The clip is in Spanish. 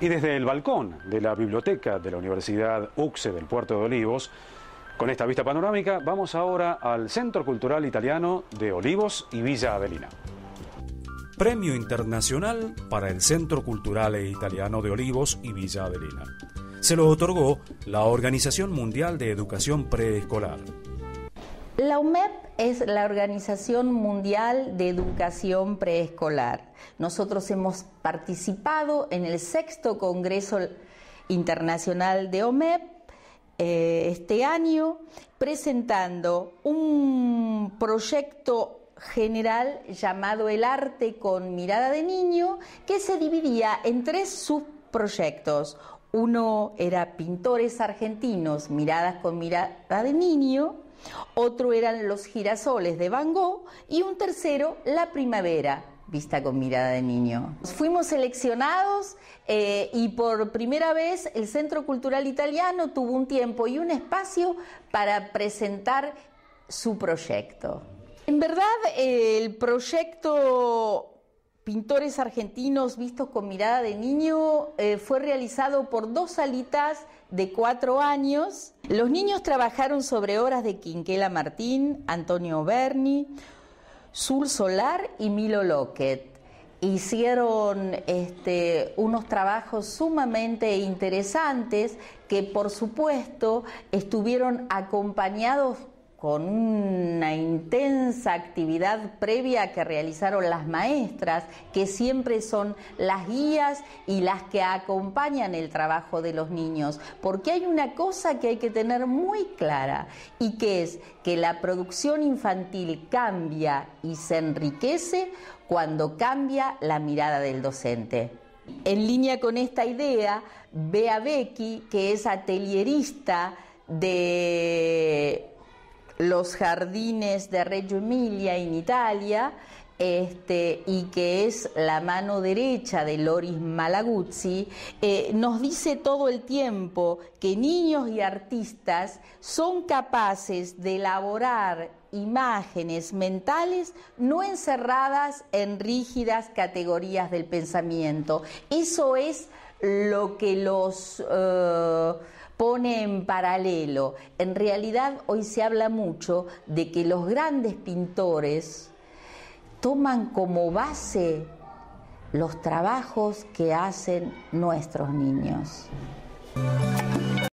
Y desde el balcón de la biblioteca de la Universidad UCSE del Puerto de Olivos, con esta vista panorámica, vamos ahora al Centro Cultural Italiano de Olivos y Villa Adelina. Premio Internacional para el Centro Cultural e Italiano de Olivos y Villa Adelina. Se lo otorgó la Organización Mundial de Educación Preescolar. La OMEP es la Organización Mundial de Educación Preescolar. Nosotros hemos participado en el sexto Congreso Internacional de OMEP eh, este año, presentando un proyecto general llamado El arte con mirada de niño, que se dividía en tres subproyectos. Uno era pintores argentinos, miradas con mirada de niño, otro eran los girasoles de Van Gogh y un tercero, la primavera, vista con mirada de niño. Fuimos seleccionados eh, y por primera vez el Centro Cultural Italiano tuvo un tiempo y un espacio para presentar su proyecto. En verdad, el proyecto pintores argentinos vistos con mirada de niño eh, fue realizado por dos alitas de cuatro años. Los niños trabajaron sobre obras de Quinquela Martín, Antonio Berni, Sul Solar y Milo Lockett. Hicieron este, unos trabajos sumamente interesantes que por supuesto estuvieron acompañados con una intensa actividad previa que realizaron las maestras, que siempre son las guías y las que acompañan el trabajo de los niños, porque hay una cosa que hay que tener muy clara y que es que la producción infantil cambia y se enriquece cuando cambia la mirada del docente. En línea con esta idea, a Becky, que es atelierista de los jardines de Reggio Emilia en Italia este, y que es la mano derecha de Loris Malaguzzi, eh, nos dice todo el tiempo que niños y artistas son capaces de elaborar imágenes mentales no encerradas en rígidas categorías del pensamiento. Eso es lo que los... Eh, pone en paralelo. En realidad hoy se habla mucho de que los grandes pintores toman como base los trabajos que hacen nuestros niños.